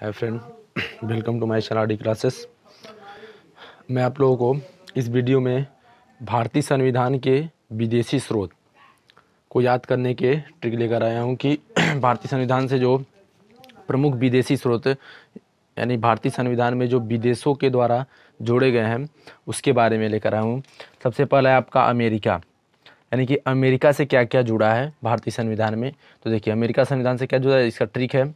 hi friend welcome to my शराडी classes मैं आप लोगों को इस वीडियो में भारतीय संविधान के विदेशी स्रोत को याद करने के ट्रिक लेकर आया हूँ कि भारतीय संविधान से जो प्रमुख विदेशी स्रोत यानी भारतीय संविधान में जो विदेशों के द्वारा जोड़े गए हैं उसके बारे में लेकर आया हूँ सबसे पहला है आपका अमेरिका यानी कि अमेरिका से क्या क्या जुड़ा है भारतीय संविधान में तो देखिए अमेरिका संविधान से क्या जुड़ा है इसका ट्रिक है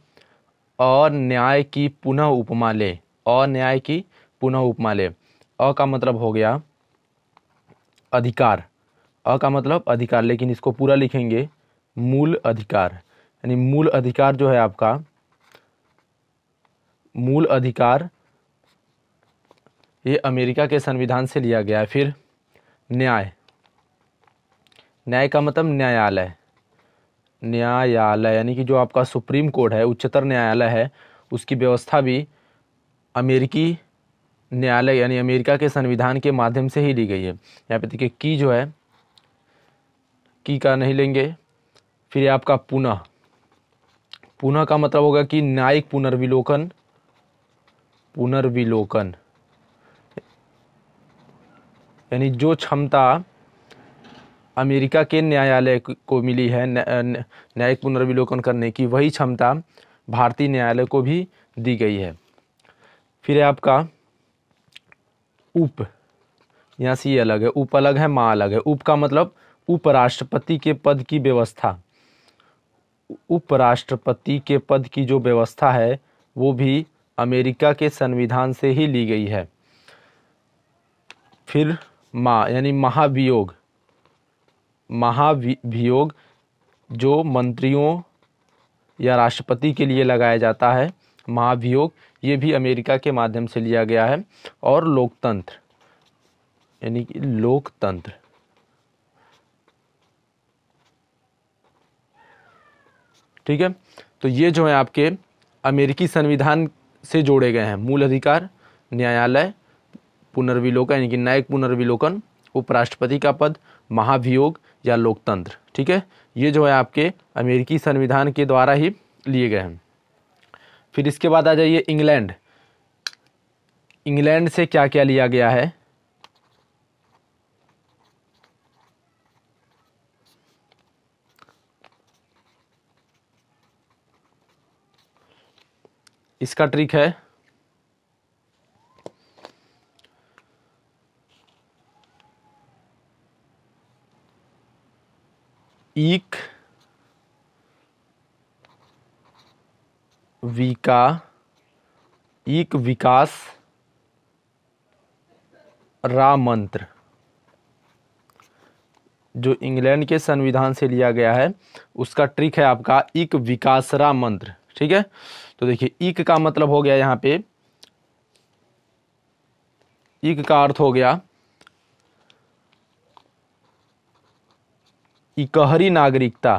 और न्याय की पुनः उपमा ले और न्याय की पुनः उपमा ले अ का मतलब हो गया अधिकार अ का मतलब अधिकार लेकिन इसको पूरा लिखेंगे मूल अधिकार यानी मूल अधिकार जो है आपका मूल अधिकार ये अमेरिका के संविधान से लिया गया है फिर न्याय न्याय का मतलब न्यायालय न्यायालय यानी कि जो आपका सुप्रीम कोर्ट है उच्चतर न्यायालय है उसकी व्यवस्था भी अमेरिकी न्यायालय यानी अमेरिका के संविधान के माध्यम से ही ली गई है यहाँ पे देखिए की जो है की का नहीं लेंगे फिर आपका पुनः पुनः का मतलब होगा कि न्यायिक पुनर्विलोकन पुनर्विलोकन यानी जो क्षमता अमेरिका के न्यायालय को मिली है न्यायिक पुनर्विलोकन करने की वही क्षमता भारतीय न्यायालय को भी दी गई है फिर है आपका उप यहाँ से ये अलग है उप अलग है माँ अलग है उप का मतलब उपराष्ट्रपति के पद की व्यवस्था उपराष्ट्रपति के पद की जो व्यवस्था है वो भी अमेरिका के संविधान से ही ली गई है फिर माँ यानी महाभियोग महाभियोग जो मंत्रियों या राष्ट्रपति के लिए लगाया जाता है महाभियोग ये भी अमेरिका के माध्यम से लिया गया है और लोकतंत्र यानी कि लोकतंत्र ठीक है तो ये जो है आपके अमेरिकी संविधान से जोड़े गए हैं मूल अधिकार न्यायालय पुनर्विलोकन यानी कि न्यायिक पुनर्विलोकन उपराष्ट्रपति का पद महाभियोग या लोकतंत्र ठीक है ये जो है आपके अमेरिकी संविधान के द्वारा ही लिए गए हैं फिर इसके बाद आ जाइए इंग्लैंड इंग्लैंड से क्या क्या लिया गया है इसका ट्रिक है ईक विका ईक विकास रा मंत्र जो इंग्लैंड के संविधान से लिया गया है उसका ट्रिक है आपका इक विकासरा मंत्र ठीक है तो देखिए इक का मतलब हो गया यहाँ पे इक का अर्थ हो गया इकहरी नागरिकता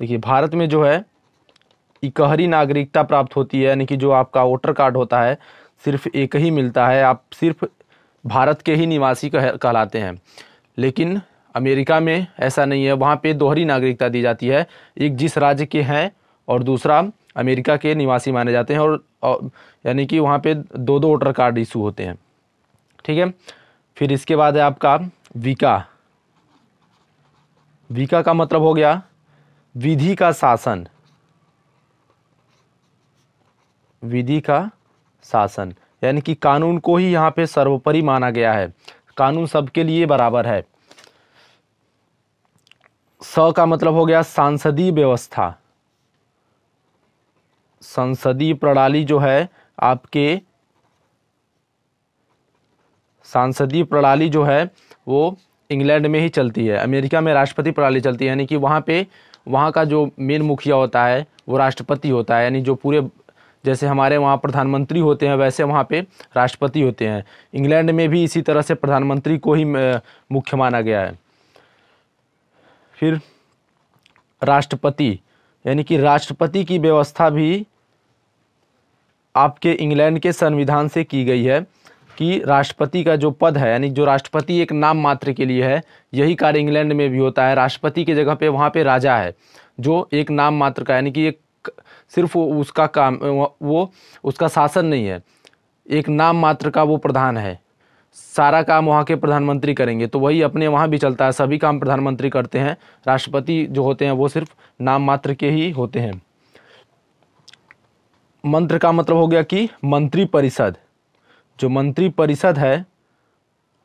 देखिए भारत में जो है इकहरी नागरिकता प्राप्त होती है यानी कि जो आपका वोटर कार्ड होता है सिर्फ एक ही मिलता है आप सिर्फ भारत के ही निवासी कह, कहलाते हैं लेकिन अमेरिका में ऐसा नहीं है वहाँ पे दोहरी नागरिकता दी जाती है एक जिस राज्य के हैं और दूसरा अमेरिका के निवासी माने जाते हैं और, और यानी कि वहाँ पे दो दो वोटर कार्ड इशू होते हैं ठीक है फिर इसके बाद है आपका विका विका का मतलब हो गया विधि का शासन विधि का शासन यानी कि कानून को ही यहाँ पे सर्वोपरि माना गया है कानून सबके लिए बराबर है स का मतलब हो गया सांसदीय व्यवस्था संसदीय प्रणाली जो है आपके सांसदीय प्रणाली जो है वो इंग्लैंड में ही चलती है अमेरिका में राष्ट्रपति प्रणाली चलती है यानी कि वहाँ पे वहाँ का जो मेन मुखिया होता है वो राष्ट्रपति होता है यानी जो पूरे जैसे हमारे वहाँ प्रधानमंत्री होते हैं वैसे वहाँ पे राष्ट्रपति होते हैं इंग्लैंड में भी इसी तरह से प्रधानमंत्री को ही मुख्य माना गया है फिर राष्ट्रपति यानी कि राष्ट्रपति की व्यवस्था भी आपके इंग्लैंड के संविधान से की गई है कि राष्ट्रपति का जो पद है यानी जो राष्ट्रपति एक नाम मात्र के लिए है यही कार्य इंग्लैंड में भी होता है राष्ट्रपति की जगह पे वहाँ पे राजा है जो एक नाम मात्र का यानी कि एक सिर्फ उसका काम वो उसका शासन नहीं है एक नाम मात्र का वो प्रधान है सारा काम वहाँ के प्रधानमंत्री करेंगे तो वही अपने वहाँ भी चलता है सभी काम प्रधानमंत्री करते हैं राष्ट्रपति जो होते हैं वो सिर्फ नाम मात्र के ही होते हैं मंत्र का मतलब हो गया कि मंत्रिपरिषद जो मंत्रिपरिषद है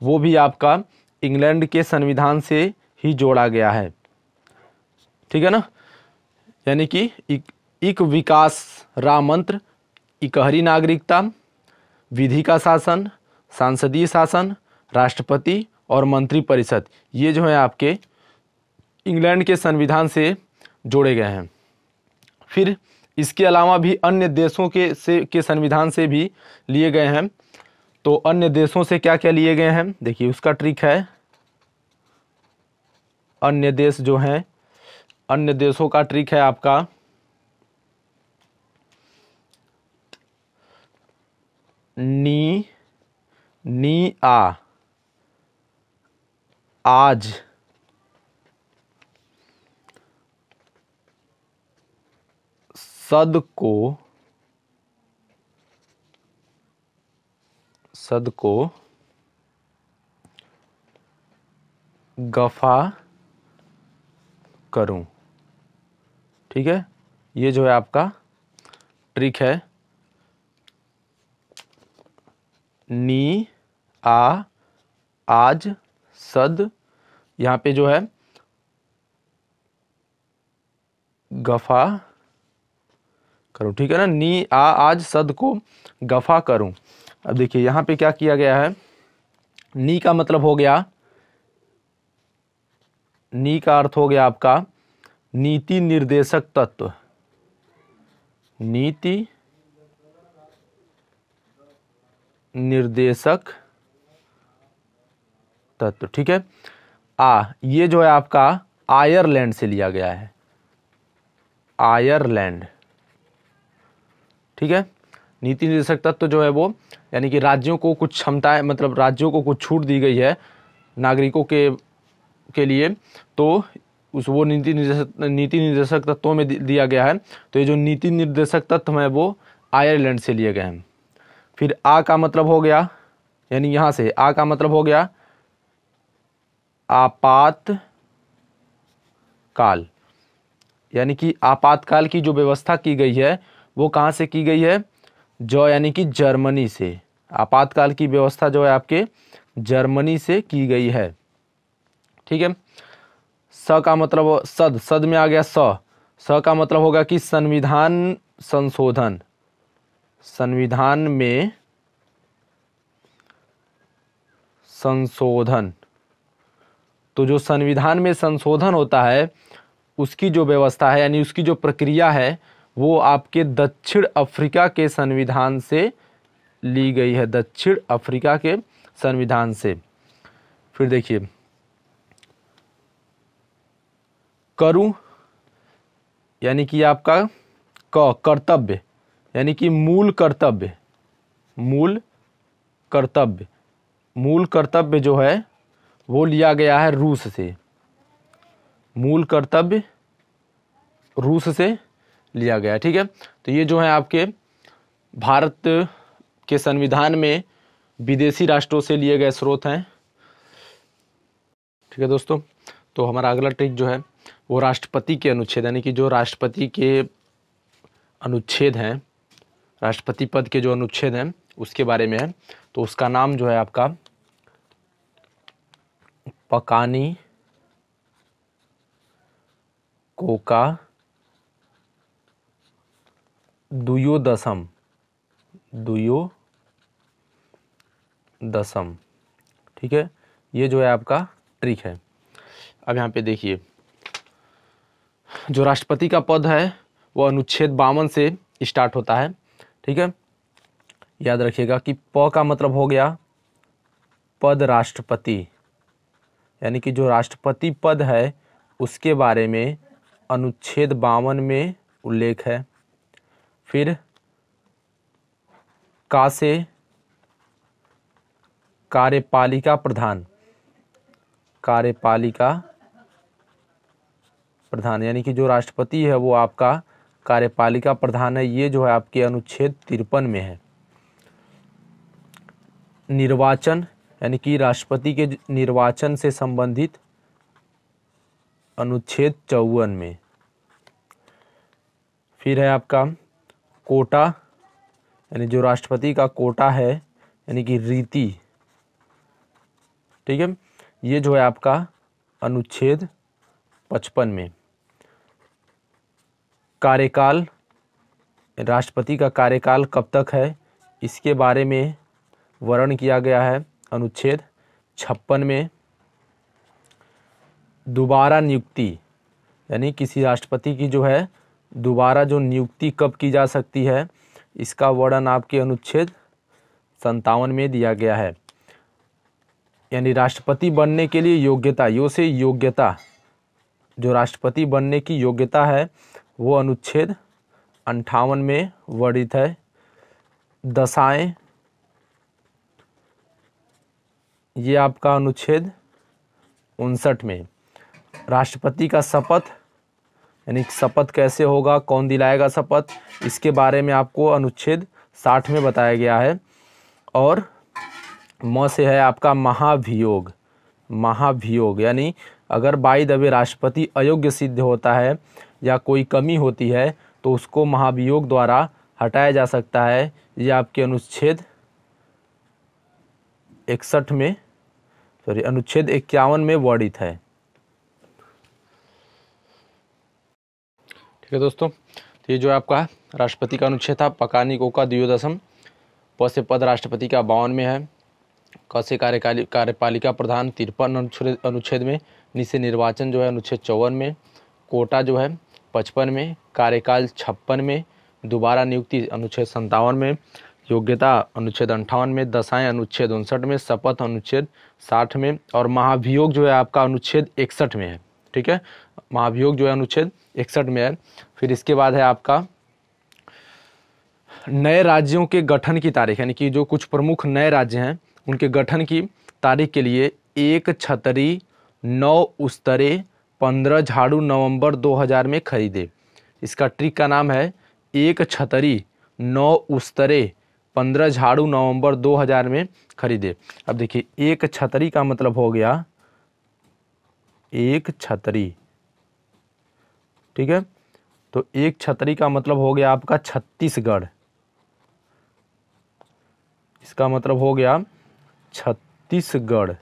वो भी आपका इंग्लैंड के संविधान से ही जोड़ा गया है ठीक है ना यानी कि एक, एक विकास मंत्र इकहरी नागरिकता विधि का शासन सांसदीय शासन राष्ट्रपति और मंत्रिपरिषद ये जो है आपके इंग्लैंड के संविधान से जोड़े गए हैं फिर इसके अलावा भी अन्य देशों के से के संविधान से भी लिए गए हैं तो अन्य देशों से क्या क्या लिए गए हैं देखिए उसका ट्रिक है अन्य देश जो हैं अन्य देशों का ट्रिक है आपका नी नी आ आज सद को मकसद को गफा करूं ठीक है ये जो है आपका ट्रिक है नी आ आज सद यहाँ पे जो है गफा करूं ठीक है ना नी आ आज सद को गफा करूं अब देखिए यहां पे क्या किया गया है नी का मतलब हो गया नी का अर्थ हो गया आपका नीति निर्देशक तत्व नीति निर्देशक तत्व ठीक है आ ये जो है आपका आयरलैंड से लिया गया है आयरलैंड ठीक है नीति निर्देशक तत्व तो जो है वो यानी कि राज्यों को कुछ क्षमताएं मतलब राज्यों को कुछ छूट दी गई है नागरिकों के के लिए तो उस वो नीति निर्देशक नीति निर्देशक तत्वों में दिया गया है तो ये जो नीति निर्देशक तत्व है वो आयरलैंड से लिए गए हैं फिर आ का मतलब हो गया यानी यहाँ से आ का मतलब हो गया आपात काल यानी कि आपातकाल की जो व्यवस्था की गई है वो कहाँ से की गई है जो यानी कि जर्मनी से आपातकाल की व्यवस्था जो है आपके जर्मनी से की गई है ठीक है स का मतलब सद सद में आ गया स स का मतलब होगा कि संविधान संशोधन संविधान में संशोधन तो जो संविधान में संशोधन होता है उसकी जो व्यवस्था है यानी उसकी जो प्रक्रिया है वो आपके दक्षिण अफ्रीका के संविधान से ली गई है दक्षिण अफ्रीका के संविधान से फिर देखिए करु यानी कि आपका क कर्तव्य यानी कि मूल कर्तव्य मूल कर्तव्य मूल कर्तव्य जो है वो लिया गया है रूस से मूल कर्तव्य रूस से लिया गया ठीक है तो ये जो है आपके भारत के संविधान में विदेशी राष्ट्रों से लिए गए स्रोत हैं ठीक है दोस्तों तो हमारा अगला ट्रिक जो है वो राष्ट्रपति के अनुच्छेद यानी कि जो राष्ट्रपति के अनुच्छेद हैं राष्ट्रपति पद के जो अनुच्छेद हैं उसके बारे में है तो उसका नाम जो है आपका पकानी कोका दुयोदशम दुयो दशम ठीक है ये जो है आपका ट्रिक है अब यहाँ पे देखिए जो राष्ट्रपति का पद है वो अनुच्छेद बावन से स्टार्ट होता है ठीक है याद रखिएगा कि प का मतलब हो गया पद राष्ट्रपति यानी कि जो राष्ट्रपति पद है उसके बारे में अनुच्छेद बावन में उल्लेख है फिर का से कार्यपालिका प्रधान कार्यपालिका प्रधान यानी कि जो राष्ट्रपति है वो आपका कार्यपालिका प्रधान है ये जो है आपके अनुच्छेद तिरपन में है निर्वाचन यानी कि राष्ट्रपति के निर्वाचन से संबंधित अनुच्छेद चौवन में फिर है आपका कोटा यानी जो राष्ट्रपति का कोटा है यानी कि रीति ठीक है ये जो है आपका अनुच्छेद पचपन में कार्यकाल राष्ट्रपति का कार्यकाल कब तक है इसके बारे में वर्णन किया गया है अनुच्छेद छप्पन में दोबारा नियुक्ति यानी किसी राष्ट्रपति की जो है दोबारा जो नियुक्ति कब की जा सकती है इसका वर्णन आपके अनुच्छेद संतावन में दिया गया है यानी राष्ट्रपति बनने के लिए योग्यता यो से योग्यता जो राष्ट्रपति बनने की योग्यता है वो अनुच्छेद अंठावन में वर्णित है दशाएं ये आपका अनुच्छेद उनसठ में राष्ट्रपति का शपथ यानी शपथ कैसे होगा कौन दिलाएगा शपथ इसके बारे में आपको अनुच्छेद साठ में बताया गया है और म से है आपका महाभियोग महाभियोग यानी अगर बाई दबे राष्ट्रपति अयोग्य सिद्ध होता है या कोई कमी होती है तो उसको महाभियोग द्वारा हटाया जा सकता है ये आपके अनुच्छेद इकसठ में सॉरी अनुच्छेद इक्यावन में वर्णित है ठीक है दोस्तों तो ये जो है आपका राष्ट्रपति का अनुच्छेद था पकानी का द्वियोदशम दशम से पद राष्ट्रपति का बावन में है क से कार्यकाली कार्यपालिका प्रधान तिरपन अनुच्छेद में निसे निर्वाचन जो है अनुच्छेद चौवन में कोटा जो है पचपन में कार्यकाल छप्पन में दोबारा नियुक्ति अनुच्छेद संतावन में योग्यता अनुच्छेद अंठावन में दशाएँ अनुच्छेद उनसठ में शपथ अनुच्छेद साठ में और महाभियोग जो है आपका अनुच्छेद इकसठ में है ठीक है महाभियोग जो है अनुच्छेद इकसठ में है फिर इसके बाद है आपका नए राज्यों के गठन की तारीख यानी कि जो कुछ प्रमुख नए राज्य हैं उनके गठन की तारीख के लिए एक छतरी नौ उस्तरे पंद्रह झाड़ू नवंबर 2000 में खरीदे इसका ट्रिक का नाम है एक छतरी नौ उस्तरे पंद्रह झाड़ू नवंबर 2000 में खरीदे अब देखिए एक छतरी का मतलब हो गया एक छतरी ठीक है तो एक छतरी का मतलब हो गया आपका छत्तीसगढ़ इसका मतलब हो गया छत्तीसगढ़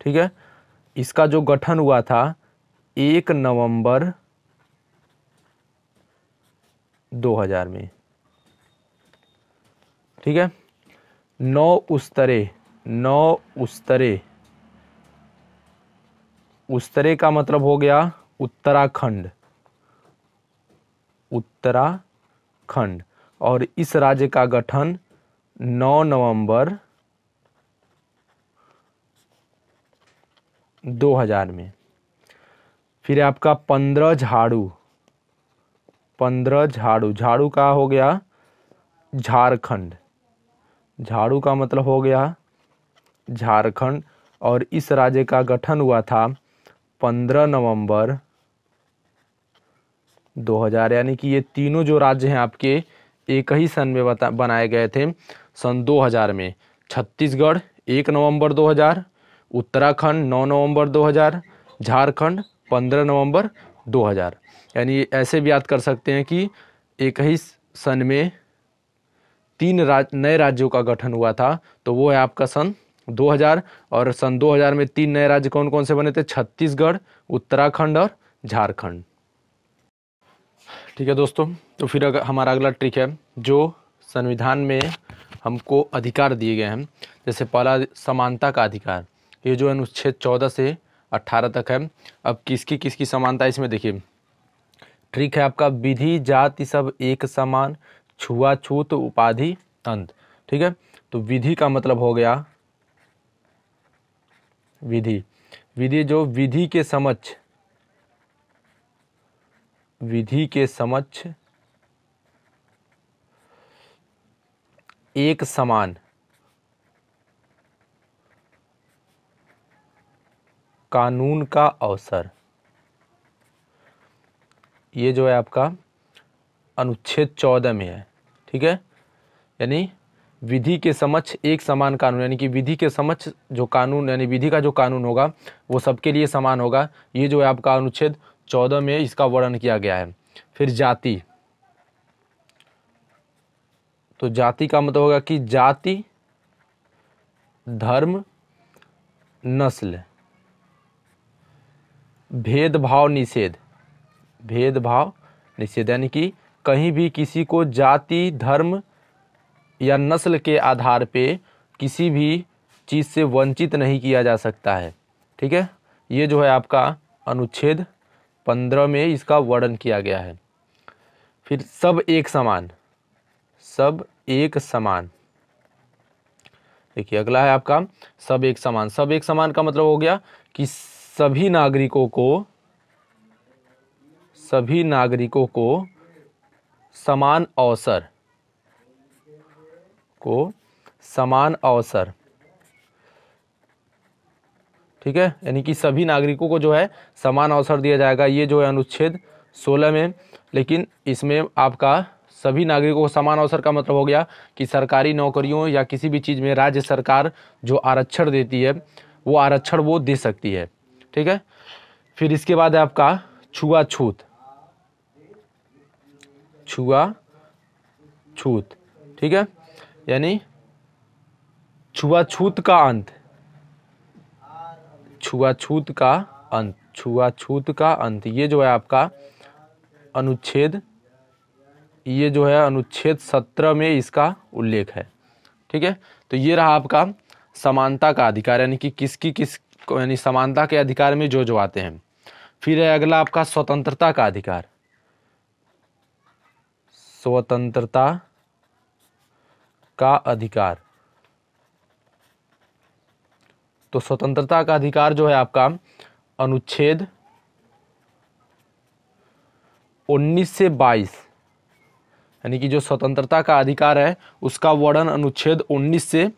ठीक है इसका जो गठन हुआ था एक नवंबर 2000 में ठीक है नौ उस्तरे नौ उस्तरे उत्तरे का मतलब हो गया उत्तराखंड उत्तराखंड और इस राज्य का गठन 9 नवंबर 2000 में फिर आपका पंद्रह झाड़ू पंद्रह झाड़ू झाड़ू का हो गया झारखंड झाड़ू का मतलब हो गया झारखंड और इस राज्य का गठन हुआ था पंद्रह नवंबर 2000 यानी कि ये तीनों जो राज्य हैं आपके एक ही सन में बता बनाए गए थे सन 2000 में छत्तीसगढ़ एक नवंबर 2000 उत्तराखंड 9 नवंबर 2000 झारखंड 15 नवंबर 2000 यानी ऐसे भी याद कर सकते हैं कि एक ही सन में तीन राज नए राज्यों का गठन हुआ था तो वो है आपका सन 2000 और सन 2000 में तीन नए राज्य कौन कौन से बने थे छत्तीसगढ़ उत्तराखंड और झारखंड ठीक है दोस्तों तो फिर अगर हमारा अगला ट्रिक है जो संविधान में हमको अधिकार दिए गए हैं जैसे पहला समानता का अधिकार ये जो अनुच्छेद चौदह से अट्ठारह तक है अब किसकी किसकी समानता इसमें देखिए ट्रिक है आपका विधि जाति सब एक समान छुआछूत उपाधि अंत ठीक है तो विधि का मतलब हो गया विधि विधि जो विधि के समक्ष विधि के समक्ष एक समान कानून का अवसर ये जो है आपका अनुच्छेद चौदह में है ठीक है यानी विधि के समक्ष एक समान कानून यानी कि विधि के समक्ष जो कानून यानी विधि का जो कानून होगा वो सबके लिए समान होगा ये जो है आपका अनुच्छेद चौदह में इसका वर्णन किया गया है फिर जाति तो जाति का मतलब होगा कि जाति धर्म नस्ल भेदभाव निषेध भेदभाव निषेध यानी कि कहीं भी किसी को जाति धर्म या नस्ल के आधार पे किसी भी चीज़ से वंचित नहीं किया जा सकता है ठीक है ये जो है आपका अनुच्छेद पंद्रह में इसका वर्णन किया गया है फिर सब एक समान सब एक समान देखिए अगला है आपका सब एक समान सब एक समान का मतलब हो गया कि सभी नागरिकों को सभी नागरिकों को समान अवसर को समान अवसर ठीक है यानी कि सभी नागरिकों को जो है समान अवसर दिया जाएगा ये जो है अनुच्छेद सोलह में लेकिन इसमें आपका सभी नागरिकों को समान अवसर का मतलब हो गया कि सरकारी नौकरियों या किसी भी चीज़ में राज्य सरकार जो आरक्षण देती है वो आरक्षण वो दे सकती है ठीक है फिर इसके बाद है आपका छुआछूत छुआ छूत ठीक है यानी छुआछूत का अंत छुआछूत का अंत छुआछूत का अंत ये जो है आपका अनुच्छेद ये जो है अनुच्छेद सत्रह में इसका उल्लेख है ठीक है तो ये रहा आपका समानता का अधिकार यानी कि किसकी किस यानी समानता के अधिकार में जो जो आते हैं फिर है अगला आपका स्वतंत्रता का अधिकार स्वतंत्रता का अधिकार तो स्वतंत्रता का अधिकार जो है आपका अनुच्छेद 19 से 22 यानी कि जो स्वतंत्रता का अधिकार है उसका वर्णन अनुच्छेद 19 से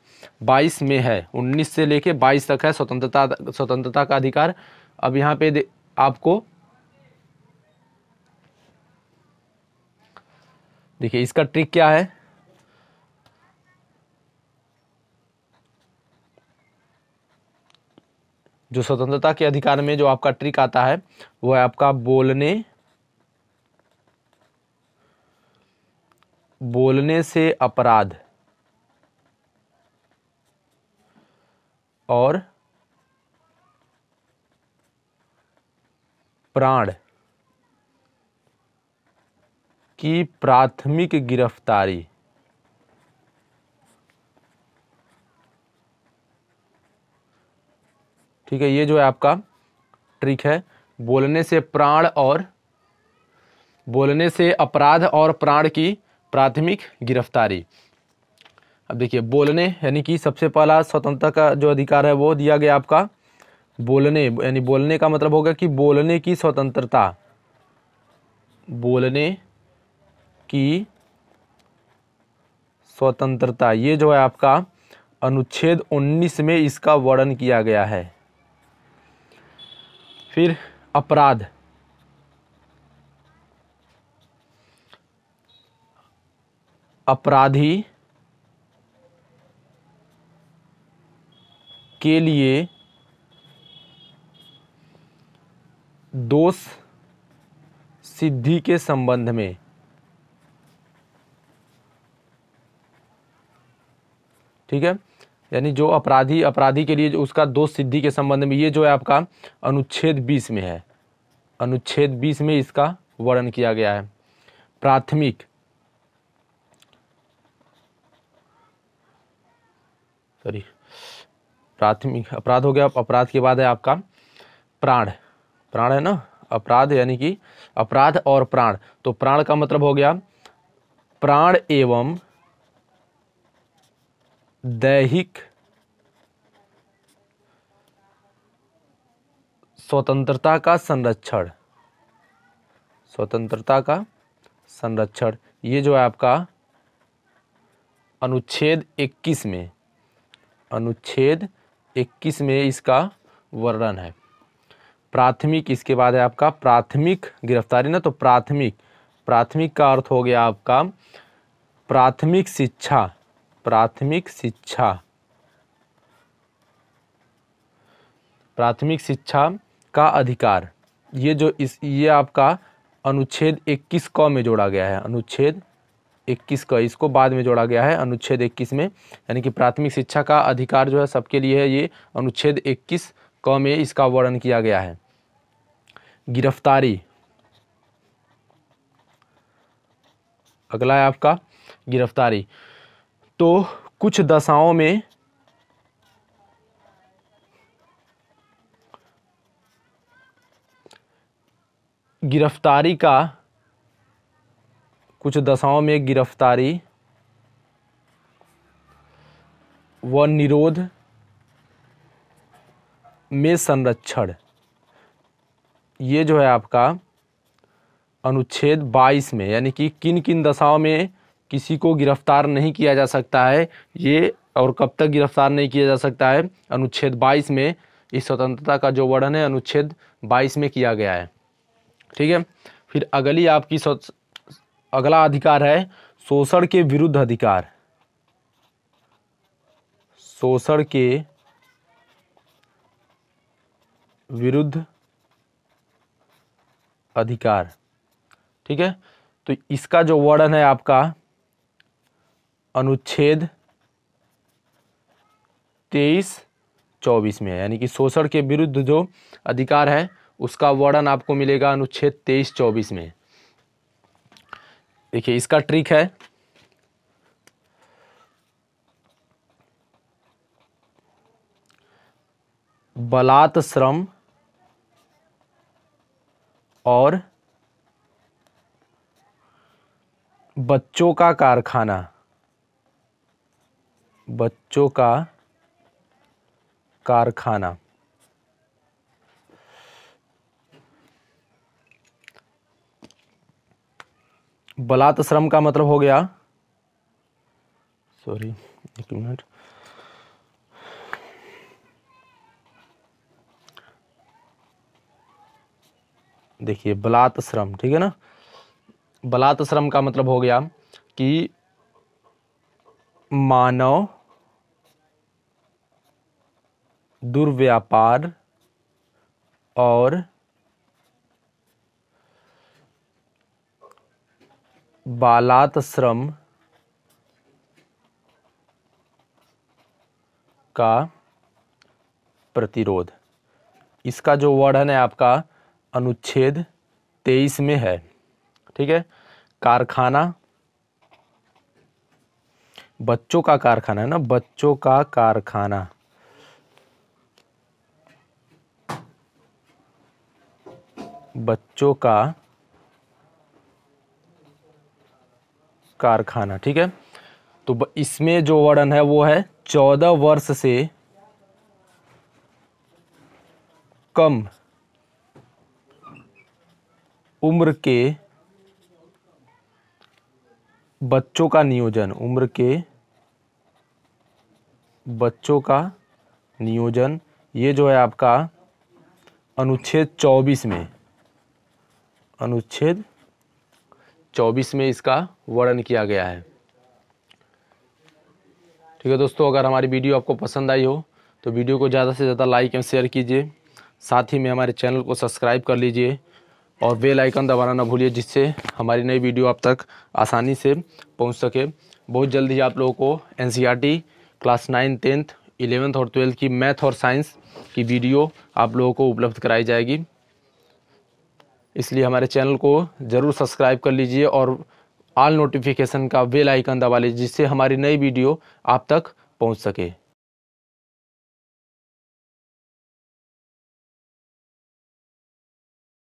22 में है 19 से लेके 22 तक है स्वतंत्रता स्वतंत्रता का अधिकार अब यहाँ पे आपको देखिए इसका ट्रिक क्या है जो स्वतंत्रता के अधिकार में जो आपका ट्रिक आता है वो है आपका बोलने बोलने से अपराध और प्राण की प्राथमिक गिरफ्तारी ठीक है ये जो है आपका ट्रिक है बोलने से प्राण और बोलने से अपराध और प्राण की प्राथमिक गिरफ्तारी अब देखिए बोलने यानी कि सबसे पहला स्वतंत्रता का जो अधिकार है वो दिया गया आपका बोलने यानी बोलने का मतलब होगा कि बोलने की स्वतंत्रता बोलने की स्वतंत्रता ये जो है आपका अनुच्छेद 19 में इसका वर्णन किया गया है फिर अपराध अपराधी के लिए दोष सिद्धि के संबंध में ठीक है यानी जो अपराधी अपराधी के लिए उसका दोष सिद्धि के संबंध में ये जो है आपका अनुच्छेद बीस में है अनुच्छेद बीस में इसका वर्णन किया गया है प्राथमिक सॉरी प्राथमिक अपराध हो गया अपराध के बाद है आपका प्राण प्राण है ना अपराध यानी कि अपराध और प्राण तो प्राण का मतलब हो गया प्राण एवं दैहिक स्वतंत्रता का संरक्षण स्वतंत्रता का संरक्षण ये जो है आपका अनुच्छेद 21 में अनुच्छेद 21 में इसका वर्णन है प्राथमिक इसके बाद है आपका प्राथमिक गिरफ्तारी ना तो प्राथमिक प्राथमिक का अर्थ हो गया आपका प्राथमिक शिक्षा प्राथमिक शिक्षा प्राथमिक शिक्षा का अधिकार ये जो इस ये आपका अनुच्छेद 21 क में जोड़ा गया है अनुच्छेद 21 का इसको बाद में जोड़ा गया है अनुच्छेद 21 में यानी कि प्राथमिक शिक्षा का अधिकार जो है सबके लिए है ये अनुच्छेद 21 क में इसका वर्णन किया गया है गिरफ्तारी अगला है आपका गिरफ्तारी तो कुछ दशाओं में गिरफ्तारी का कुछ दशाओं में गिरफ्तारी व निरोध में संरक्षण ये जो है आपका अनुच्छेद 22 में यानी कि किन किन दशाओं में किसी को गिरफ्तार नहीं किया जा सकता है ये और कब तक गिरफ्तार नहीं किया जा सकता है अनुच्छेद 22 में इस स्वतंत्रता का जो वर्णन है अनुच्छेद 22 में किया गया है ठीक है फिर अगली आपकी अगला अधिकार है शोषण के विरुद्ध अधिकार शोषण के विरुद्ध अधिकार ठीक है तो इसका जो वर्णन है आपका अनुच्छेद तेईस चौबीस में है यानी कि शोषण के विरुद्ध जो अधिकार है उसका वर्णन आपको मिलेगा अनुच्छेद तेईस चौबीस में देखिए इसका ट्रिक है बलात् श्रम और बच्चों का कारखाना बच्चों का कारखाना बलात् श्रम का मतलब हो गया सॉरी एक मिनट देखिए बलात् श्रम ठीक है ना बलात् श्रम का मतलब हो गया कि मानव दुर्व्यापार और बालात श्रम का प्रतिरोध इसका जो वर्णन है आपका अनुच्छेद तेईस में है ठीक है कारखाना बच्चों का कारखाना है ना बच्चों का कारखाना बच्चों का कारखाना ठीक है तो इसमें जो वर्णन है वो है चौदह वर्ष से कम उम्र के बच्चों का नियोजन उम्र के बच्चों का नियोजन ये जो है आपका अनुच्छेद चौबीस में अनुच्छेद चौबीस में इसका वर्णन किया गया है ठीक है दोस्तों अगर हमारी वीडियो आपको पसंद आई हो तो वीडियो को ज़्यादा से ज़्यादा लाइक एंड शेयर कीजिए साथ ही में हमारे चैनल को सब्सक्राइब कर लीजिए और बेल आइकन दबाना ना भूलिए जिससे हमारी नई वीडियो आप तक आसानी से पहुंच सके बहुत जल्दी आप लोगों को एन क्लास नाइन टेंथ इलेवेंथ और ट्वेल्थ की मैथ और साइंस की वीडियो आप लोगों को उपलब्ध कराई जाएगी इसलिए हमारे चैनल को ज़रूर सब्सक्राइब कर लीजिए और ऑल नोटिफिकेशन का बेल आइकन दबा लीजिए जिससे हमारी नई वीडियो आप तक पहुंच सके